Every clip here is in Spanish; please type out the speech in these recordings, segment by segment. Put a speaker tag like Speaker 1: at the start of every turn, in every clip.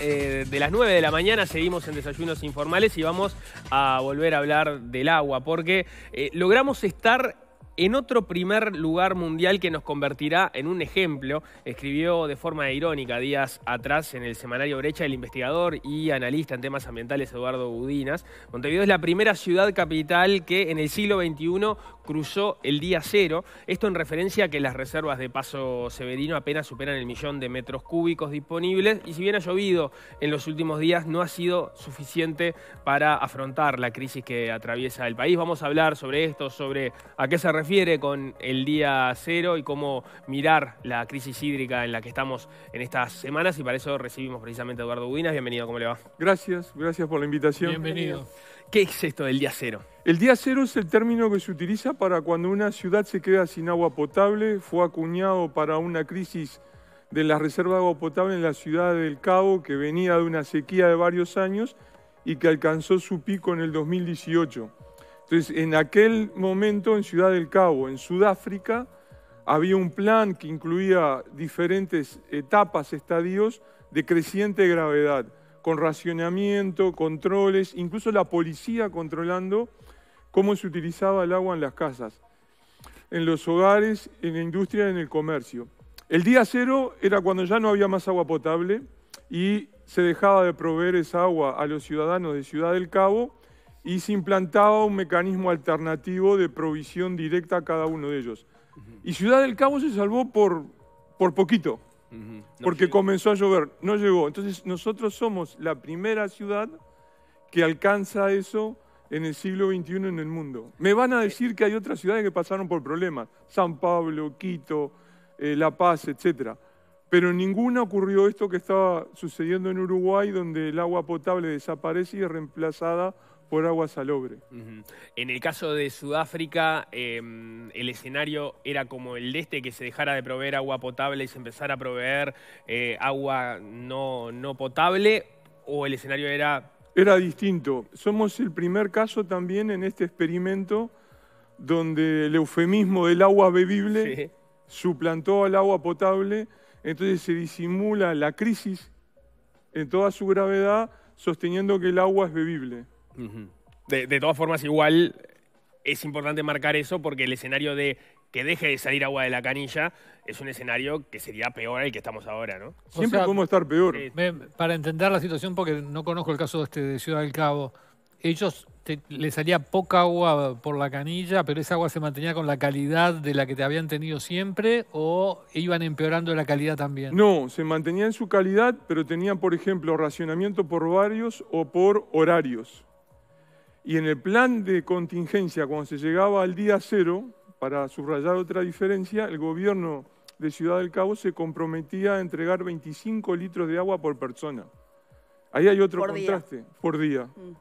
Speaker 1: Eh, de las 9 de la mañana seguimos en desayunos informales y vamos a volver a hablar del agua porque eh, logramos estar en otro primer lugar mundial que nos convertirá en un ejemplo, escribió de forma irónica días atrás en el semanario Brecha el investigador y analista en temas ambientales Eduardo Budinas, Montevideo es la primera ciudad capital que en el siglo XXI cruzó el día cero, esto en referencia a que las reservas de paso severino apenas superan el millón de metros cúbicos disponibles y si bien ha llovido en los últimos días no ha sido suficiente para afrontar la crisis que atraviesa el país. Vamos a hablar sobre esto, sobre a qué se refiere con el día cero y cómo mirar la crisis hídrica en la que estamos en estas semanas y para eso recibimos precisamente a Eduardo Guinas. Bienvenido, ¿cómo le va?
Speaker 2: Gracias, gracias por la invitación. Bienvenido. ¿Qué es esto del día cero? El día cero es el término que se utiliza para cuando una ciudad se queda sin agua potable. Fue acuñado para una crisis de la reserva de agua potable en la ciudad del Cabo que venía de una sequía de varios años y que alcanzó su pico en el 2018. Entonces, en aquel momento en Ciudad del Cabo, en Sudáfrica, había un plan que incluía diferentes etapas, estadios de creciente gravedad, con racionamiento, controles, incluso la policía controlando cómo se utilizaba el agua en las casas, en los hogares, en la industria, en el comercio. El día cero era cuando ya no había más agua potable y se dejaba de proveer esa agua a los ciudadanos de Ciudad del Cabo y se implantaba un mecanismo alternativo de provisión directa a cada uno de ellos. Y Ciudad del Cabo se salvó por, por poquito, porque comenzó a llover, no llegó. Entonces nosotros somos la primera ciudad que alcanza eso en el siglo XXI en el mundo. Me van a decir que hay otras ciudades que pasaron por problemas, San Pablo, Quito, eh, La Paz, etc. Pero en ninguna ocurrió esto que estaba sucediendo en Uruguay, donde el agua potable desaparece y es reemplazada por agua salobre.
Speaker 1: En el caso de Sudáfrica, em, el escenario era como el de este, que se dejara de proveer agua potable y se empezara a proveer eh, agua no, potable, o el escenario era...
Speaker 2: Era distinto. Somos el primer caso también en este experimento donde el eufemismo del agua bebible suplantó al agua potable, entonces se disimula la crisis en toda su gravedad sosteniendo que el agua es bebible
Speaker 1: de, todas formas, igual es importante marcar eso porque el escenario de que deje de salir agua de la canilla es un escenario que sería peor al que estamos ahora, ¿no?
Speaker 2: Siempre podemos estar peor. Eh,
Speaker 3: para entender la situación, porque no conozco el caso este de Ciudad del Cabo, ellos le salía poca agua por la canilla, pero esa agua se mantenía con la calidad de la que te habían tenido siempre o iban empeorando la calidad también?
Speaker 2: No, se mantenía en su calidad, pero tenían, por ejemplo, racionamiento por varios o por horarios. Y en el plan de contingencia, cuando se llegaba al día cero, para subrayar otra diferencia, el gobierno de Ciudad del Cabo se comprometía a entregar 25 litros de agua por persona. Ahí hay otro contraste, por día. Mm.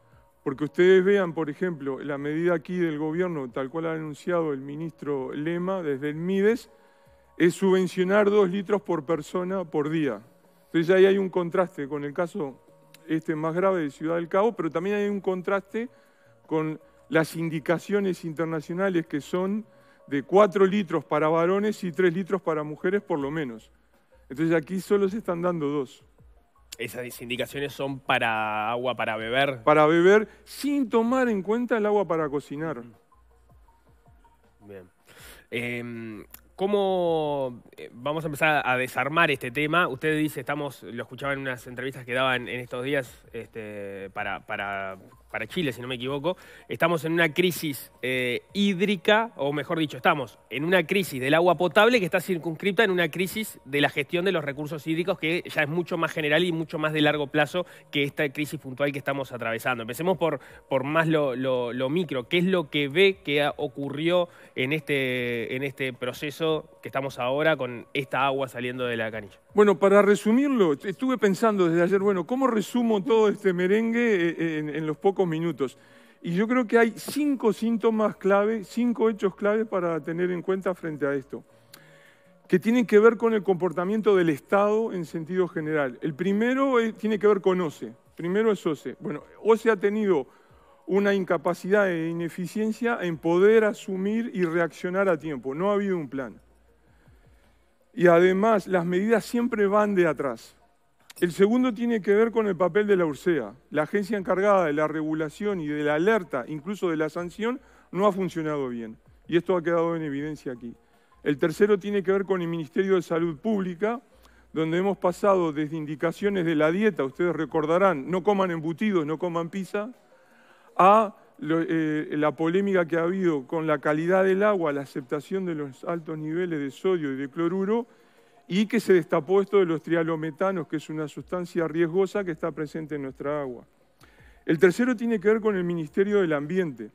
Speaker 2: Porque ustedes vean, por ejemplo, la medida aquí del gobierno, tal cual ha anunciado el ministro Lema desde el MIDES, es subvencionar 2 litros por persona por día. Entonces ahí hay un contraste con el caso este más grave de Ciudad del Cabo, pero también hay un contraste con las indicaciones internacionales que son de 4 litros para varones y 3 litros para mujeres por lo menos. Entonces aquí solo se están dando dos.
Speaker 1: Esas indicaciones son para agua para beber.
Speaker 2: Para beber sin tomar en cuenta el agua para cocinar.
Speaker 1: Bien. Em, ¿Cómo eh, vamos a empezar a desarmar este tema? Usted dice, estamos, lo escuchaba en unas entrevistas que daban en estos días este, para, para para Chile, si no me equivoco, estamos en una crisis eh, hídrica, o mejor dicho, estamos en una crisis del agua potable que está circunscripta en una crisis de la gestión de los recursos hídricos que ya es mucho más general y mucho más de largo plazo que esta crisis puntual que estamos atravesando. Empecemos por, por más lo, lo, micro. ¿Qué es lo que ve que ocurrió en este, en este proceso que estamos ahora con esta agua saliendo de la canilla?
Speaker 2: Bueno, para resumirlo, estuve pensando desde ayer, bueno, ¿cómo resumo todo este merengue eh, eh, en los pocos minutos. Y yo creo que hay cinco síntomas clave, cinco hechos clave para tener en cuenta frente a esto, que tienen que ver con el comportamiento del Estado en sentido general. El primero eh, tiene que ver con OCE. Primero es OCE. Bueno, OCE ha tenido una incapacidad e ineficiencia en poder asumir y reaccionar a tiempo. No ha habido un plan. Y además, las medidas siempre van de atrás. El segundo tiene que ver con el papel de la URSEA. La agencia encargada de la regulación y de la alerta, incluso de la sanción, no ha funcionado bien. Y esto ha quedado en evidencia aquí. El tercero tiene que ver con el Ministerio de Salud Pública, donde hemos pasado desde indicaciones de la dieta, ustedes recordarán, no coman embutidos, no coman pizza, a eh, la polémica que ha habido con la calidad del agua, la aceptación de los altos niveles de sodio y de cloruro, y que se destapó esto de los trialometanos, que es una sustancia riesgosa que está presente en nuestra agua. El tercero tiene que ver con el Ministerio del Ambiente. El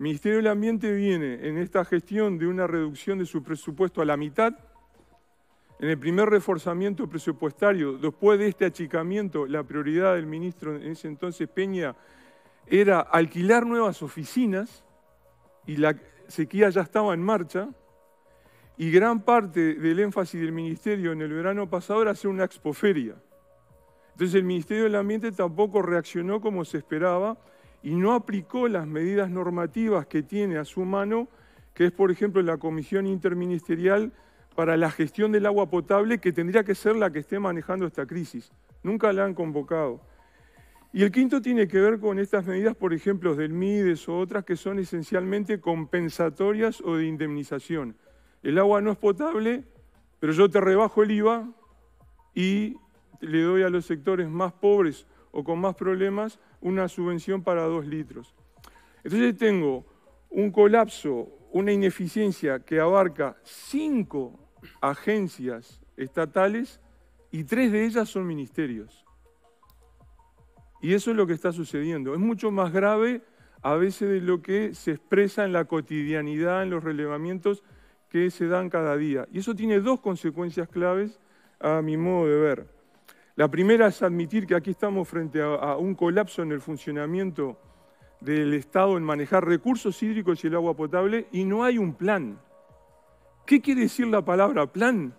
Speaker 2: Ministerio del Ambiente viene en esta gestión de una reducción de su presupuesto a la mitad, en el primer reforzamiento presupuestario, después de este achicamiento, la prioridad del ministro en ese entonces, Peña, era alquilar nuevas oficinas y la sequía ya estaba en marcha, y gran parte del énfasis del ministerio en el verano pasado era hacer una expoferia. Entonces el Ministerio del Ambiente tampoco reaccionó como se esperaba y no aplicó las medidas normativas que tiene a su mano, que es por ejemplo la Comisión Interministerial para la Gestión del Agua Potable, que tendría que ser la que esté manejando esta crisis. Nunca la han convocado. Y el quinto tiene que ver con estas medidas, por ejemplo, del MIDES o otras que son esencialmente compensatorias o de indemnización el agua no es potable, pero yo te rebajo el IVA y le doy a los sectores más pobres o con más problemas una subvención para dos litros. Entonces tengo un colapso, una ineficiencia que abarca cinco agencias estatales y tres de ellas son ministerios. Y eso es lo que está sucediendo. Es mucho más grave a veces de lo que se expresa en la cotidianidad, en los relevamientos que se dan cada día. Y eso tiene dos consecuencias claves a mi modo de ver. La primera es admitir que aquí estamos frente a, un colapso en el funcionamiento del Estado en manejar recursos hídricos y el agua potable y no hay un plan. ¿Qué quiere decir la palabra plan?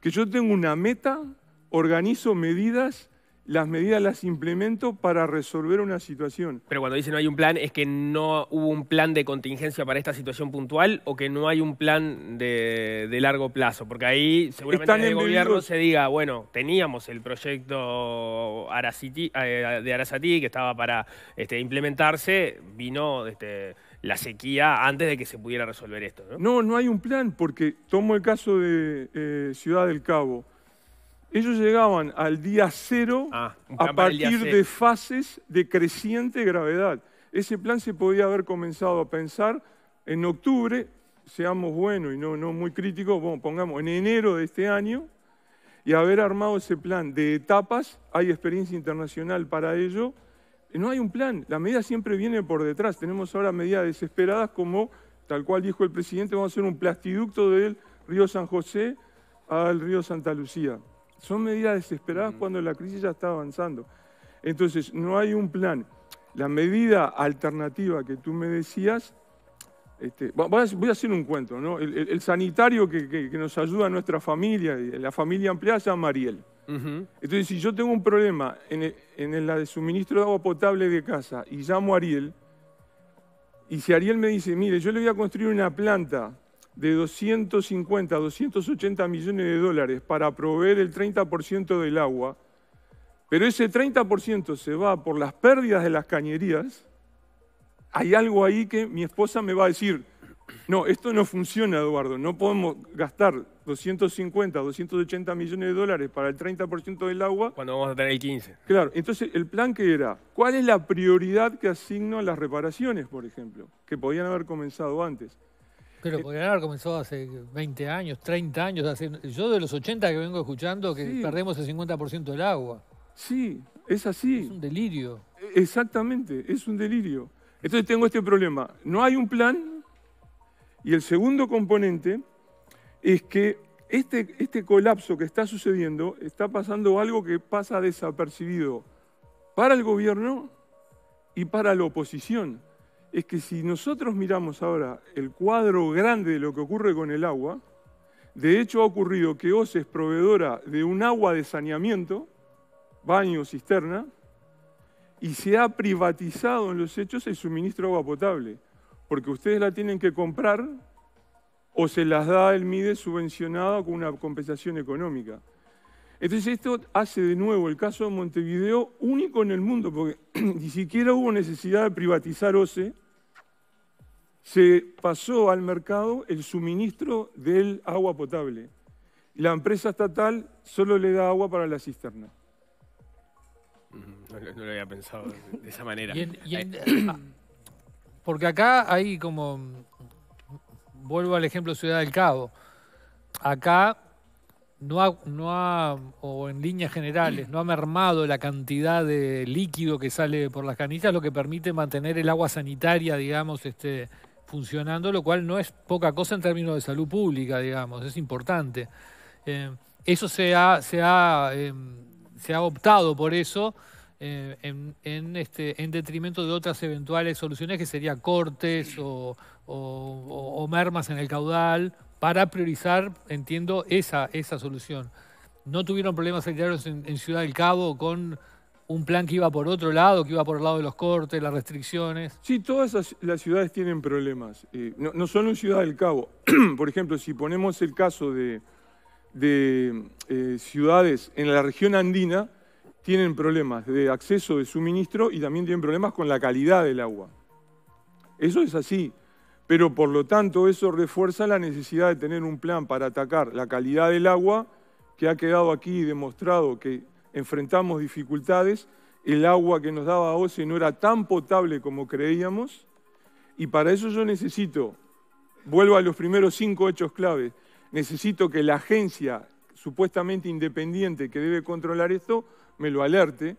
Speaker 2: Que yo tengo una meta, organizo medidas las medidas las implemento para resolver una situación.
Speaker 1: Pero cuando dice no hay un plan, ¿es que no hubo un plan de contingencia para esta situación puntual o que no hay un plan de, largo plazo? Porque ahí seguramente el gobierno se diga, bueno, teníamos el proyecto eh, de Arasati que estaba para este, implementarse, vino este, la sequía antes de que se pudiera resolver esto.
Speaker 2: ¿no? no, hay un plan, porque tomo el caso de eh, Ciudad del Cabo ellos llegaban al día cero
Speaker 1: ah, a partir de
Speaker 2: fases de creciente gravedad. Ese plan se podía haber comenzado a pensar en octubre, seamos buenos y no, muy críticos, pongamos en enero de este año, y haber armado ese plan de etapas, hay experiencia internacional para ello, no hay un plan, la medida siempre viene por detrás, tenemos ahora medidas desesperadas como, tal cual dijo el presidente, vamos a hacer un plastiducto del río San José al río Santa Lucía. Son medidas desesperadas cuando la crisis ya está avanzando. Entonces, no hay un plan. La medida alternativa que tú me decías, este, voy a hacer un cuento, ¿no? El, sanitario que, nos ayuda a nuestra familia, la familia ampliada, se llama Mariel.
Speaker 1: Entonces,
Speaker 2: si yo tengo un problema en, el, la de suministro de agua potable de casa y llamo a Ariel, y si Ariel me dice, mire, yo le voy a construir una planta de 250 a 280 millones de dólares para proveer el 30% del agua, pero ese 30% se va por las pérdidas de las cañerías, hay algo ahí que mi esposa me va a decir, no, esto no funciona, Eduardo, no podemos gastar 250, 280 millones de dólares para el 30% del agua. Cuando vamos a tener el 15. Claro, entonces el plan que era, ¿cuál es la prioridad que asigno a las reparaciones, por ejemplo, que podían haber comenzado antes?
Speaker 3: Pero podrían haber comenzado comenzó hace 20 años, 30 años. yo de los 80 que vengo escuchando que perdemos el 50% del agua. Sí,
Speaker 2: es así. Es un delirio. E, exactamente, es un delirio. Entonces tengo este problema. No hay un plan. Y el segundo componente es que este, este colapso que está sucediendo está pasando algo que pasa desapercibido para el gobierno y para la oposición es que si nosotros miramos ahora el cuadro grande de lo que ocurre con el agua, de hecho ha ocurrido que Ose es proveedora de un agua de saneamiento, baño, cisterna, y se ha privatizado en los hechos el suministro de agua potable, porque ustedes la tienen que comprar o se las da el MIDE subvencionado con una compensación económica. Entonces esto hace de nuevo el caso de Montevideo único en el mundo, porque ni siquiera hubo necesidad de privatizar OCE se pasó al mercado el suministro del agua potable. La empresa estatal solo le da agua para la cisterna.
Speaker 1: Mm, no, lo había pensado de esa manera.
Speaker 2: porque
Speaker 3: acá hay como, vuelvo al ejemplo de Ciudad del Cabo, acá no ha, no o en líneas generales, no ha mermado la cantidad de líquido que sale por las canillas, lo que permite mantener el agua sanitaria, digamos, este, funcionando, lo cual no es poca cosa en términos de salud pública, digamos, es importante. Eh, eso se ha, se, ha, em, optado por eso eh, en, este, en detrimento de otras eventuales soluciones que serían cortes o, o, mermas en el caudal para priorizar, entiendo, esa, esa solución. No tuvieron problemas sanitarios en Ciudad del Cabo con un plan que iba por otro lado, que iba por el lado de los cortes, las restricciones. Sí, todas las ciudades
Speaker 2: tienen problemas. Eh, no, solo en Ciudad del Cabo. por ejemplo, si ponemos el caso de, eh, ciudades en la región andina, tienen problemas de acceso de suministro y también tienen problemas con la calidad del agua. Eso es así. Pero por lo tanto, eso refuerza la necesidad de tener un plan para atacar la calidad del agua, que ha quedado aquí demostrado que enfrentamos dificultades, el agua que nos daba OCE no era tan potable como creíamos, y para eso yo necesito, vuelvo a los primeros cinco hechos claves, necesito que la agencia supuestamente independiente que debe controlar esto me lo alerte,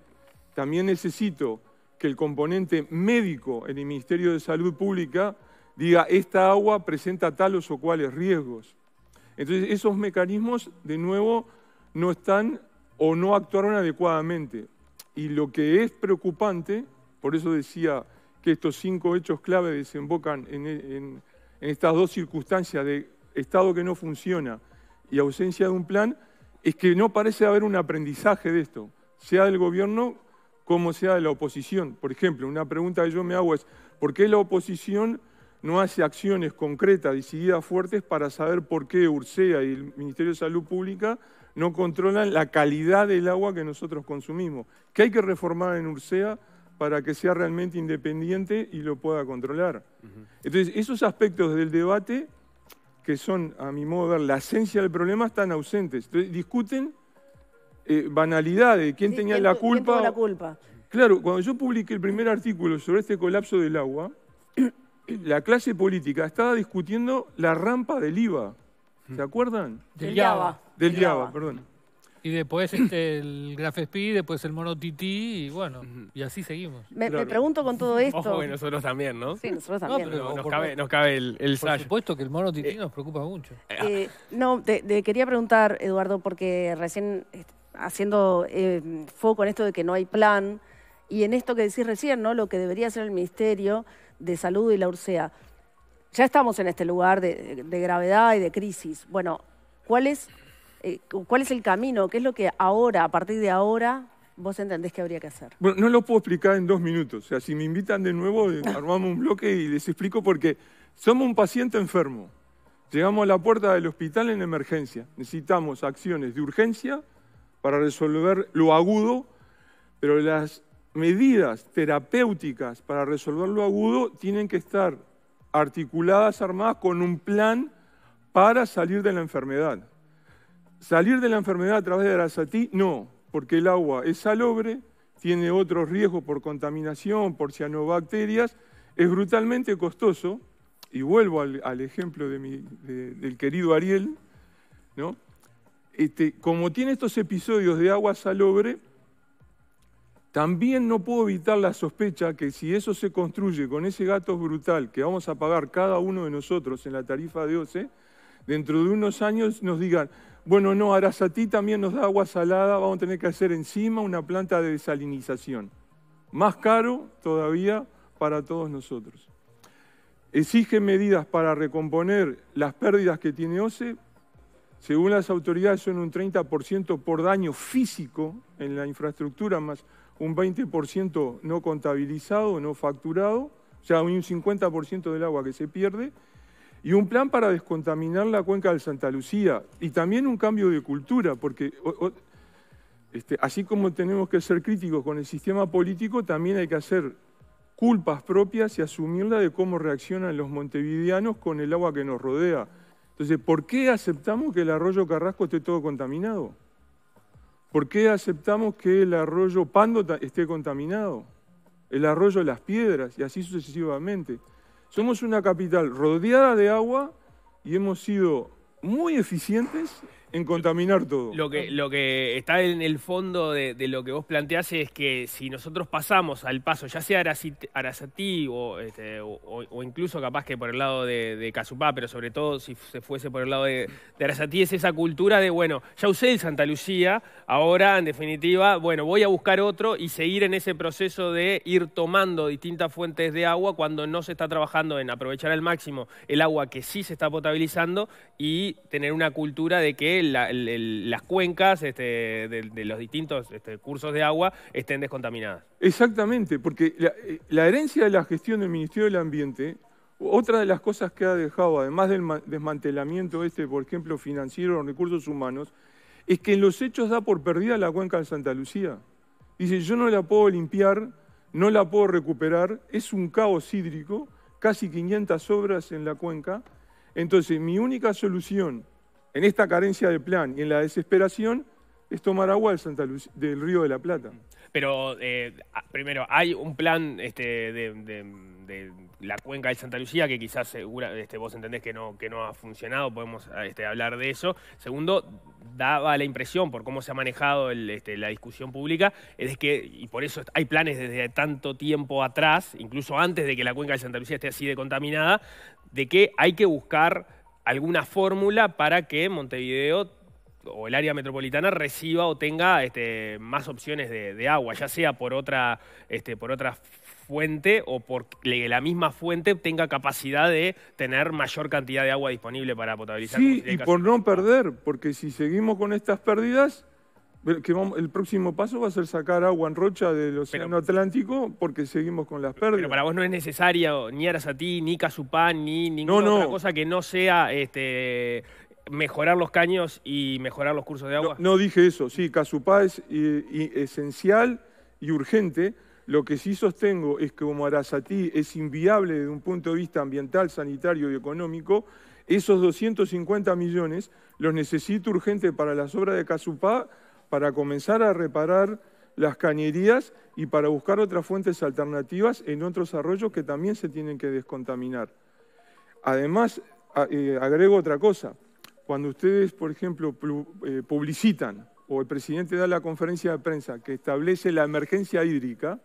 Speaker 2: también necesito que el componente médico en el Ministerio de Salud Pública diga, esta agua presenta tales o cuales riesgos. Entonces, esos mecanismos, de nuevo, no están o no actuaron adecuadamente. Y lo que es preocupante, por eso decía que estos cinco hechos clave desembocan en, estas dos circunstancias de Estado que no funciona y ausencia de un plan, es que no parece haber un aprendizaje de esto, sea del gobierno como sea de la oposición. Por ejemplo, una pregunta que yo me hago es, ¿por qué la oposición no hace acciones concretas, decididas, fuertes para saber por qué Ursea y el Ministerio de Salud Pública no controlan la calidad del agua que nosotros consumimos, que hay que reformar en Ursea para que sea realmente independiente y lo pueda controlar. Entonces, esos aspectos del debate, que son, a mi modo de ver, la esencia del problema, están ausentes. Entonces, discuten eh, banalidades, quién tenía la culpa. la culpa? Claro, cuando yo publiqué el primer artículo sobre este colapso del agua, la clase política estaba discutiendo la rampa del IVA. ¿Se mm. acuerdan? Del IVA. Del Java, perdón.
Speaker 3: Y después este, el Graph Speed, después el Mono y bueno, y así seguimos. Me, pregunto con todo esto. Ojo y nosotros también, ¿no? Sí, nosotros también. nos, cabe, el, el Por supuesto que el Mono eh, nos preocupa mucho. Eh,
Speaker 1: eh, ah. no, te, quería preguntar, Eduardo, porque recién haciendo foco en esto de que no hay plan y en esto que decís recién, ¿no? Lo que debería hacer el Ministerio de Salud y la URSEA. Ya estamos en este lugar de gravedad y de crisis. Bueno, ¿cuál es eh, cuál es el camino, qué es lo que ahora, a partir de ahora, vos entendés que habría que hacer.
Speaker 2: Bueno, no lo puedo explicar en dos minutos. O sea, si me invitan de nuevo, eh, armamos un bloque y les explico porque somos un paciente enfermo. Llegamos a la puerta del hospital en emergencia. Necesitamos acciones de urgencia para resolver lo agudo, pero las medidas terapéuticas para resolver lo agudo tienen que estar articuladas, armadas con un plan para salir de la enfermedad. ¿Salir de la enfermedad a través de Arasatí? No, porque el agua es salobre, tiene otros riesgos por contaminación, por cianobacterias, es brutalmente costoso, y vuelvo al, ejemplo del querido Ariel, ¿no? Este, como tiene estos episodios de agua salobre, también no puedo evitar la sospecha que si eso se construye con ese gato brutal que vamos a pagar cada uno de nosotros en la tarifa de OCE, dentro de unos años nos digan, bueno, no, Arasatí también nos da agua salada, vamos a tener que hacer encima una planta de desalinización. Más caro todavía para todos nosotros. Exige medidas para recomponer las pérdidas que tiene OCE. Según las autoridades son un 30% por daño físico en la infraestructura, más un 20% no contabilizado, no facturado, o sea, un 50% del agua que se pierde y un plan para descontaminar la cuenca del Santa Lucía y también un cambio de cultura, porque este, así como tenemos que ser críticos con el sistema político, también hay que hacer culpas propias y asumirla de cómo reaccionan los montevideanos con el agua que nos rodea. Entonces, ¿por qué aceptamos que el arroyo Carrasco esté todo contaminado? ¿Por qué aceptamos que el arroyo Pando esté contaminado? El arroyo Las Piedras y así sucesivamente. Somos una capital rodeada de agua y hemos sido muy eficientes en contaminar todo. Lo que,
Speaker 1: lo que está en el fondo de, lo que vos planteás es que si nosotros pasamos al paso, ya sea Arasatí este, o, o, incluso capaz que por el lado de, de Casupá, pero sobre todo si se fuese por el lado de, de Arasatí, es esa cultura de, bueno, ya usé el Santa Lucía, ahora en definitiva, bueno, voy a buscar otro y seguir en ese proceso de ir tomando distintas fuentes de agua cuando no se está trabajando en aprovechar al máximo el agua que sí se está potabilizando y tener una cultura de que las cuencas este, de, los distintos este, cursos de agua estén
Speaker 2: descontaminadas. Exactamente, porque eh, la, herencia de la gestión del Ministerio del Ambiente, otra de las cosas que ha dejado, además del desmantelamiento este, por ejemplo, financiero los recursos humanos, es que en los hechos da por perdida la cuenca de Santa Lucía. Dice, yo no la puedo limpiar, no la puedo recuperar, es un caos hídrico, casi 500 obras en la cuenca. Entonces, mi única solución en esta carencia de plan y en la desesperación, es tomar agua del, del Río de la Plata.
Speaker 1: Pero eh, primero, hay un plan este, de, la cuenca de Santa Lucía que quizás segura, este, vos entendés que no, que no ha funcionado, podemos este, hablar de eso. Segundo, daba la impresión, por cómo se ha manejado la discusión pública, es que, y por eso hay planes desde tanto tiempo atrás, incluso antes de que la cuenca de Santa Lucía esté así de contaminada, de que hay que buscar alguna fórmula para que Montevideo o el área metropolitana reciba o tenga este, más opciones de, agua, ya sea por otra, este, por otra fuente o por la misma fuente tenga capacidad de tener mayor cantidad de agua disponible para potabilizar. Sí, y por no
Speaker 2: perder, porque si seguimos con estas pérdidas, el próximo paso va a ser sacar agua en rocha del Océano Atlántico porque seguimos con las pérdidas. Pero para
Speaker 1: vos no es necesario ni Arasatí, ni Casupá ni ninguna otra cosa que no sea este, mejorar los caños y mejorar los cursos de agua.
Speaker 2: No, dije eso, sí, Casupá es esencial y urgente. Lo que sí sostengo es que como Arasatí es inviable desde un punto de vista ambiental, sanitario y económico, esos 250 millones los necesito urgente para las obras de Casupá para comenzar a reparar las cañerías y para buscar otras fuentes alternativas en otros arroyos que también se tienen que descontaminar. Además, eh, agrego otra cosa, cuando ustedes, por ejemplo, eh, publicitan o el presidente da la conferencia de prensa que establece la emergencia hídrica,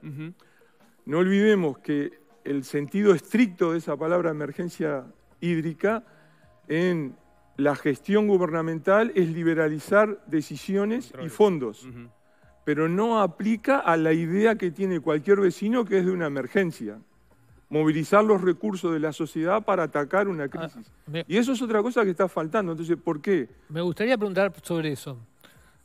Speaker 2: no olvidemos que el sentido estricto de esa palabra emergencia hídrica en la gestión gubernamental es liberalizar decisiones y fondos, pero no aplica a la idea que tiene cualquier vecino que es de una emergencia. Movilizar los recursos de la sociedad para atacar una ah, crisis. Y eso es otra cosa que está faltando. Entonces, ¿por qué? Me gustaría
Speaker 3: preguntar sobre eso.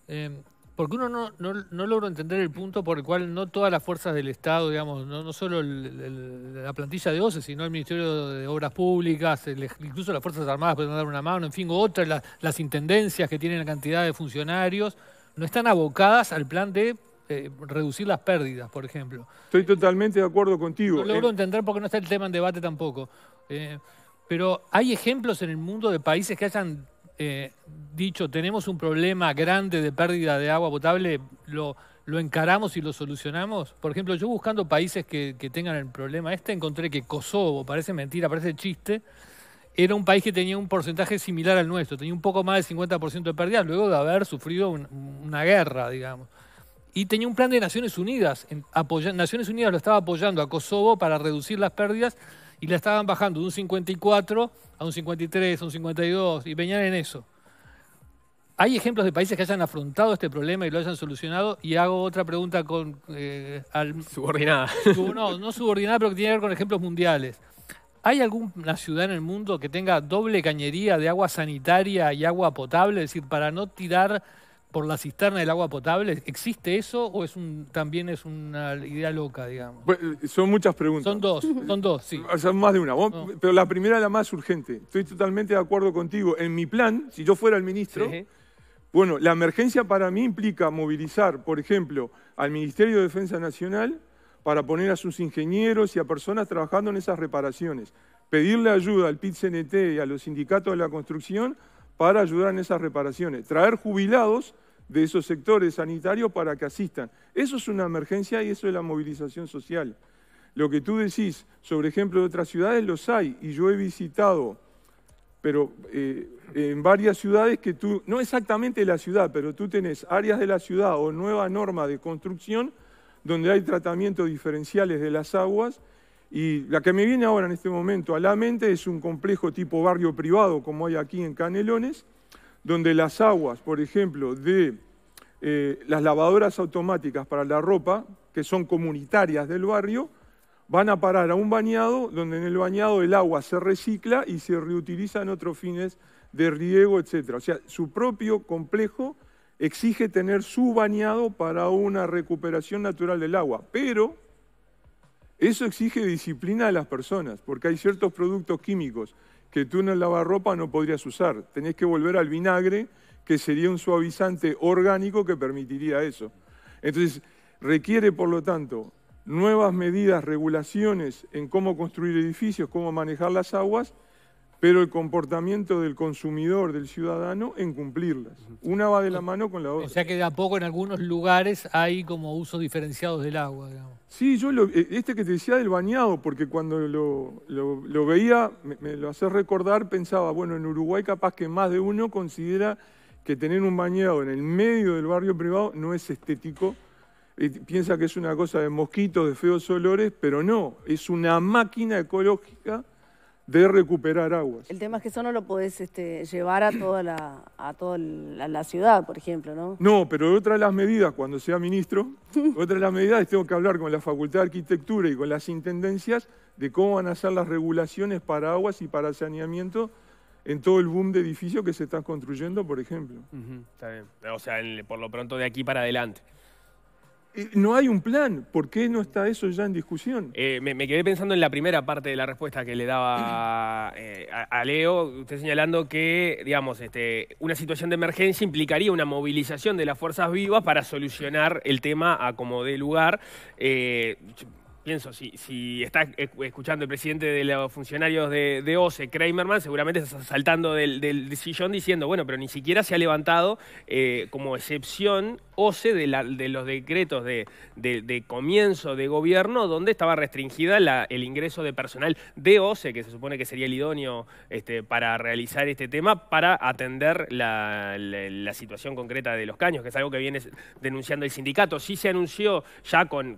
Speaker 3: Eh, porque uno no, no, logra entender el punto por el cual no todas las fuerzas del Estado, digamos, no, solo la plantilla de OCE, sino el Ministerio de Obras Públicas, incluso las Fuerzas Armadas pueden dar una mano, en fin, otras, las, intendencias que tienen la cantidad de funcionarios, no están abocadas al plan de eh, reducir las pérdidas, por ejemplo.
Speaker 2: Estoy totalmente de acuerdo contigo. No logro
Speaker 3: entender porque no está el tema en debate tampoco. Eh, pero hay ejemplos en el mundo de países que hayan eh, dicho tenemos un problema grande de pérdida de agua potable, lo, encaramos y lo solucionamos? Por ejemplo, yo buscando países que, tengan el problema este, encontré que Kosovo, parece mentira, parece chiste, era un país que tenía un porcentaje similar al nuestro, tenía un poco más del 50% de pérdida luego de haber sufrido una guerra, digamos. Y tenía un plan de Naciones Unidas, Naciones Unidas lo estaba apoyando a Kosovo para reducir las pérdidas y la estaban bajando de un 54 a un 53, a un 52 y venían en eso. ¿Hay ejemplos de países que hayan afrontado este problema y lo hayan solucionado? Y hago otra pregunta con... Eh, subordinada. no, no subordinada, pero que tiene que ver con ejemplos mundiales. ¿Hay alguna ciudad en el mundo que tenga doble cañería de agua sanitaria y agua potable? Es decir, para no tirar por la cisterna del agua potable? ¿Existe eso o es un, también es una idea loca, digamos?
Speaker 2: Pues, eh, son muchas preguntas. Son dos, son dos, sí. Ah, son más de una. Pero la primera la más urgente. Estoy totalmente de acuerdo contigo. En mi plan, si yo fuera el ministro, bueno, la emergencia para mí implica movilizar, por ejemplo, al Ministerio de Defensa Nacional para poner a sus ingenieros y a personas trabajando en esas reparaciones. Pedirle ayuda al PIT-CNT y a los sindicatos de la construcción para ayudar en esas reparaciones. Traer jubilados de esos sectores sanitarios para que asistan. Eso es una emergencia y eso es la movilización social. Lo que tú decís sobre ejemplo de otras ciudades, los hay, y yo he visitado, pero eh, en varias ciudades que tú, no exactamente la ciudad, pero tú tenés áreas de la ciudad o nueva norma de construcción donde hay tratamientos diferenciales de las aguas, y la que me viene ahora en este momento a la mente es un complejo tipo barrio privado como hay aquí en Canelones, donde las aguas, por ejemplo, de eh, las lavadoras automáticas para la ropa, que son comunitarias del barrio, van a parar a un bañado, donde en el bañado el agua se recicla y se reutiliza en otros fines de riego, etc. O sea, su propio complejo exige tener su bañado para una recuperación natural del agua, pero eso exige disciplina de las personas, porque hay ciertos productos químicos que tú en el lavarropa no podrías usar. Tenés que volver al vinagre, que sería un suavizante orgánico que permitiría eso. Entonces, requiere, por lo tanto, nuevas medidas, regulaciones en cómo construir edificios, cómo manejar las aguas pero el comportamiento del consumidor, del ciudadano, en cumplirlas. Una va de la mano con la otra. O
Speaker 3: sea que de a poco en algunos lugares hay como usos diferenciados del
Speaker 2: agua, digamos. Sí, yo eh, este que te decía del bañado, porque cuando lo, veía, me, lo hace recordar, pensaba, bueno, en Uruguay capaz que más de uno considera que tener un bañado en el medio del barrio privado no es estético, piensa que es una cosa de mosquitos, de feos olores, pero no, es una máquina ecológica de recuperar aguas.
Speaker 1: El tema es que eso no lo podés este, llevar a toda, la, a toda la, ciudad, por ejemplo, ¿no?
Speaker 2: No, pero otra de las medidas, cuando sea ministro, otra de las medidas es tengo que hablar con la Facultad de Arquitectura y con las intendencias de cómo van a ser las regulaciones para aguas y para saneamiento en todo el boom de edificios que se está construyendo, por ejemplo.
Speaker 1: está bien. O sea, por lo pronto de aquí para adelante.
Speaker 2: No hay un plan. ¿Por qué no está eso ya en discusión?
Speaker 1: Eh, me, quedé pensando en la primera parte de la respuesta que le daba eh, a, Leo, usted señalando que, digamos, este, una situación de emergencia implicaría una movilización de las fuerzas vivas para solucionar el tema a como dé lugar. Eh, pienso, si, si está e, escuchando el presidente de los funcionarios de, de OCE, Kramerman, seguramente está saltando del, sillón diciendo, bueno, pero ni siquiera se ha levantado eh, como excepción OCE de, los decretos de, comienzo de gobierno donde estaba restringida el ingreso de personal de OCE, que se supone que sería el idóneo este, para realizar este tema, para atender la, situación concreta de los caños, que es algo que viene denunciando el sindicato. Sí se anunció ya con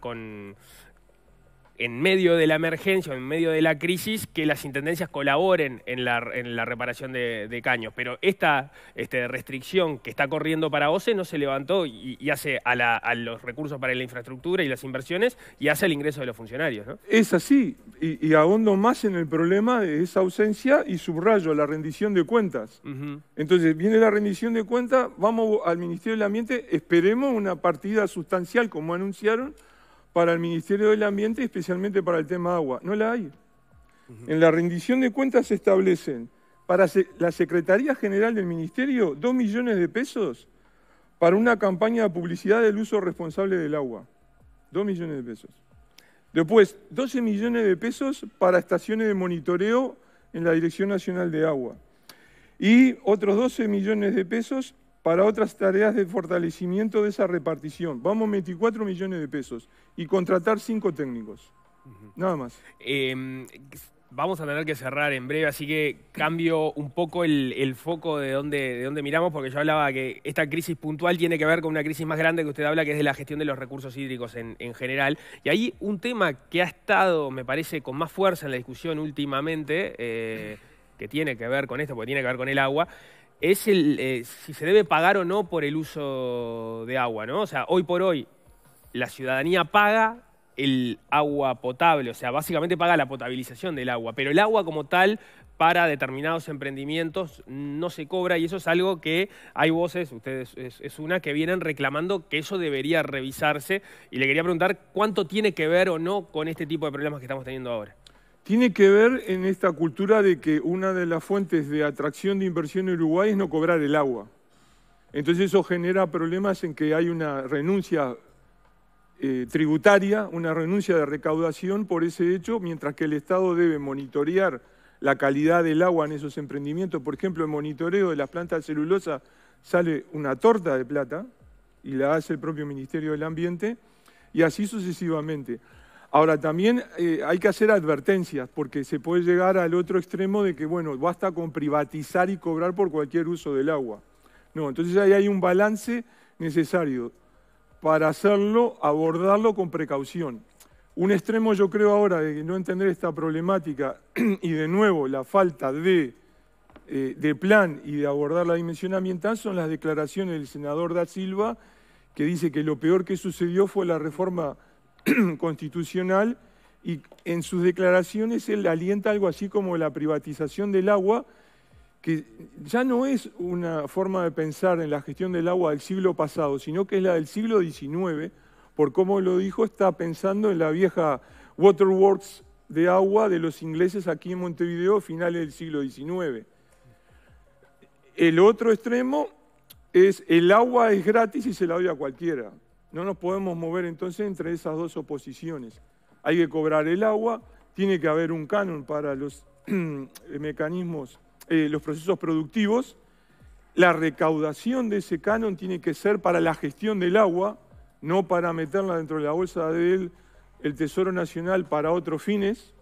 Speaker 1: en medio de la emergencia, en medio de la crisis, que las intendencias colaboren en la, reparación de, caños. Pero esta este, restricción que está corriendo para OCE no se levantó y, hace a, los recursos para la infraestructura y las inversiones y hace al ingreso de los funcionarios.
Speaker 2: Es así, y, y, ahondo más en el problema de esa ausencia y subrayo la rendición de cuentas. Entonces, viene la rendición de cuentas, vamos al Ministerio del Ambiente, esperemos una partida sustancial como anunciaron para el Ministerio del Ambiente especialmente para el tema agua. No la hay. En la rendición de cuentas se establecen para la Secretaría General del Ministerio 2 millones de pesos para una campaña de publicidad del uso responsable del agua. 2 millones de pesos. Después, 12 millones de pesos para estaciones de monitoreo en la Dirección Nacional de Agua. Y otros 12 millones de pesos para otras tareas de fortalecimiento de esa repartición. Vamos 24 millones de pesos y contratar cinco técnicos. Nada más.
Speaker 1: Em, vamos a tener que cerrar en breve, así que cambio un poco el, foco de donde de miramos, porque yo hablaba que esta crisis puntual tiene que ver con una crisis más grande que usted habla, que es de la gestión de los recursos hídricos en, general. Y ahí un tema que ha estado, me parece, con más fuerza en la discusión últimamente, eh, que tiene que ver con esto, porque tiene que ver con el agua, es el, eh, si se debe pagar o no por el uso de agua, ¿no? O sea, hoy por hoy la ciudadanía paga el agua potable, o sea, básicamente paga la potabilización del agua, pero el agua como tal para determinados emprendimientos no se cobra y eso es algo que hay voces, ustedes es, una, que vienen reclamando que eso debería revisarse y le quería preguntar cuánto tiene que ver o no con este tipo de problemas que estamos teniendo ahora
Speaker 2: tiene que ver en esta cultura de que una de las fuentes de atracción de inversión en Uruguay es no cobrar el agua. Entonces eso genera problemas en que hay una renuncia eh, tributaria, una renuncia de recaudación por ese hecho, mientras que el Estado debe monitorear la calidad del agua en esos emprendimientos. Por ejemplo, el monitoreo de las plantas de celulosa sale una torta de plata y la hace el propio Ministerio del Ambiente y así sucesivamente. Ahora, también eh, hay que hacer advertencias, porque se puede llegar al otro extremo de que, bueno, basta con privatizar y cobrar por cualquier uso del agua. No, entonces ahí hay un balance necesario para hacerlo, abordarlo con precaución. Un extremo, yo creo ahora, de no entender esta problemática y de nuevo la falta de, eh, de plan y de abordar la dimensión ambiental son las declaraciones del senador Da Silva, que dice que lo peor que sucedió fue la reforma constitucional y en sus declaraciones él alienta algo así como la privatización del agua, que ya no es una forma de pensar en la gestión del agua del siglo pasado, sino que es la del siglo XIX, por cómo lo dijo, está pensando en la vieja Waterworks de agua de los ingleses aquí en Montevideo, finales del siglo XIX. El otro extremo es el agua es gratis y se la doy a cualquiera. No nos podemos mover entonces entre esas dos oposiciones. Hay que cobrar el agua, tiene que haber un canon para los eh, mecanismos, eh, los procesos productivos. La recaudación de ese canon tiene que ser para la gestión del agua, no para meterla dentro de la bolsa del el Tesoro Nacional para otros fines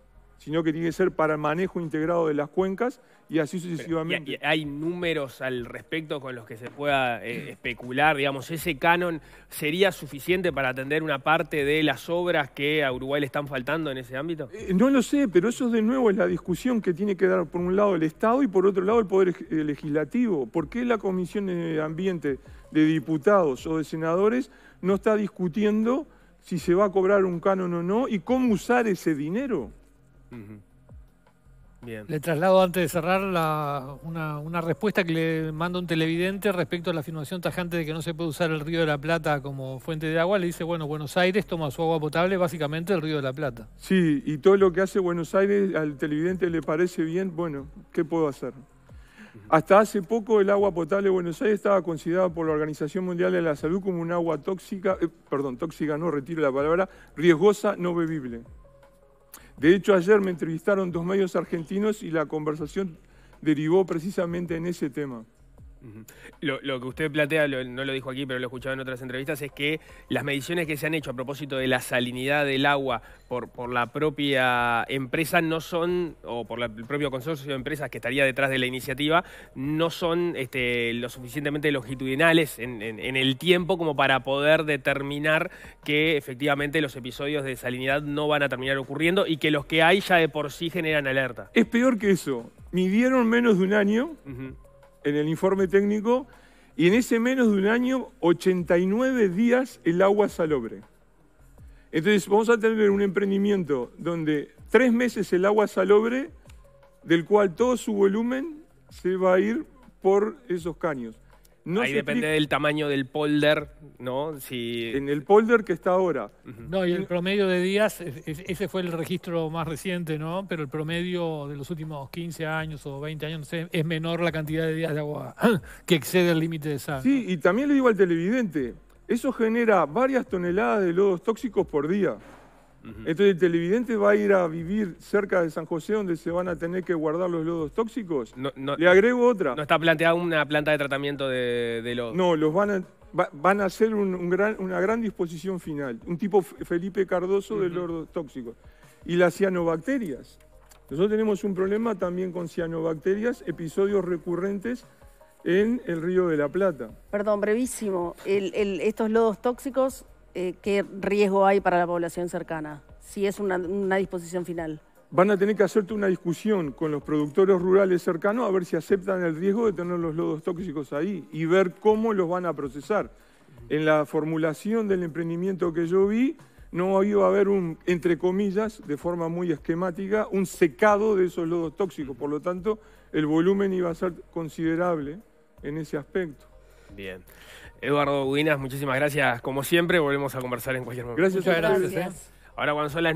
Speaker 2: sino que tiene que ser para el manejo integrado de las cuencas y así sucesivamente.
Speaker 1: ¿Hay números al respecto con los que se pueda eh, especular? Digamos, ¿ese canon sería suficiente para atender una parte de las obras que a Uruguay le están faltando en ese ámbito?
Speaker 2: Eh, no lo sé, pero eso de nuevo es la discusión que tiene que dar por un lado el Estado y por otro lado el Poder Legislativo. ¿Por qué la Comisión de Ambiente de Diputados o de Senadores no está discutiendo si se va a cobrar un canon o no y cómo usar ese dinero?
Speaker 3: Bien. Le traslado antes de cerrar una, respuesta que le manda un televidente respecto a la afirmación tajante de que no se puede usar el río de la Plata como fuente de agua. Le dice, bueno, Buenos Aires toma su agua potable básicamente el río de la Plata.
Speaker 2: Sí, y todo lo que hace Buenos Aires al televidente le parece bien, bueno, ¿qué puedo hacer? Hasta hace poco el agua potable de Buenos Aires estaba considerada por la Organización Mundial de la Salud como un agua tóxica, eh, perdón, tóxica no retiro la palabra, riesgosa, no bebible. De hecho, ayer me entrevistaron dos medios argentinos y la conversación derivó precisamente en ese tema.
Speaker 1: Lo, que usted plantea, no lo dijo aquí, pero lo he escuchado en otras entrevistas, es que las mediciones que se han hecho a propósito de la salinidad del agua por, la propia empresa no son, o por el propio consorcio de empresas que estaría detrás de la iniciativa, no son este, lo suficientemente longitudinales en, el tiempo como para poder determinar que efectivamente los episodios de salinidad no van a terminar ocurriendo y que los que hay ya de por sí generan alerta.
Speaker 2: Es peor que eso. Midieron menos de un año en el informe técnico y en ese menos de un año, 89 días el agua salobre. Entonces vamos a tener un emprendimiento donde tres meses el agua salobre, del cual todo su volumen se va a ir por esos caños. Ahí depende
Speaker 1: del tamaño del polder, ¿no? Si... En el polder que está ahora.
Speaker 2: No, y el
Speaker 3: promedio de días, ese fue el registro más reciente, ¿no? Pero el promedio de los últimos 15 años o 20 años, no sé, es menor la cantidad de días de agua que excede el límite de sal. Sí,
Speaker 2: y también le digo al televidente, eso genera varias toneladas de lodos tóxicos por día. Entonces el televidente va a ir a vivir cerca de San José donde se van a tener que guardar los lodos tóxicos. Le agrego otra.
Speaker 1: No está planteada una planta de tratamiento de, lodos.
Speaker 2: No, los van a, van a hacer una gran disposición final. Un tipo Felipe Cardoso de lodos tóxicos. Y las cianobacterias. Nosotros tenemos un problema también con cianobacterias, episodios recurrentes en el río de la Plata.
Speaker 1: Perdón, brevísimo. estos lodos tóxicos eh, qué riesgo hay para la población cercana, si es una, una disposición final.
Speaker 2: Van a tener que hacerte una discusión con los productores rurales cercanos a ver si aceptan el riesgo de tener los lodos tóxicos ahí y ver cómo los van a procesar. En la formulación del emprendimiento que yo vi, no iba a haber un, entre comillas, de forma muy esquemática, un secado de esos lodos tóxicos. Por lo tanto, el volumen iba a ser considerable en ese aspecto.
Speaker 1: Bien. Eduardo Guinas, muchísimas gracias. Como siempre, volvemos a conversar en cualquier momento. Gracias, gracias. ¿eh? Ahora cuando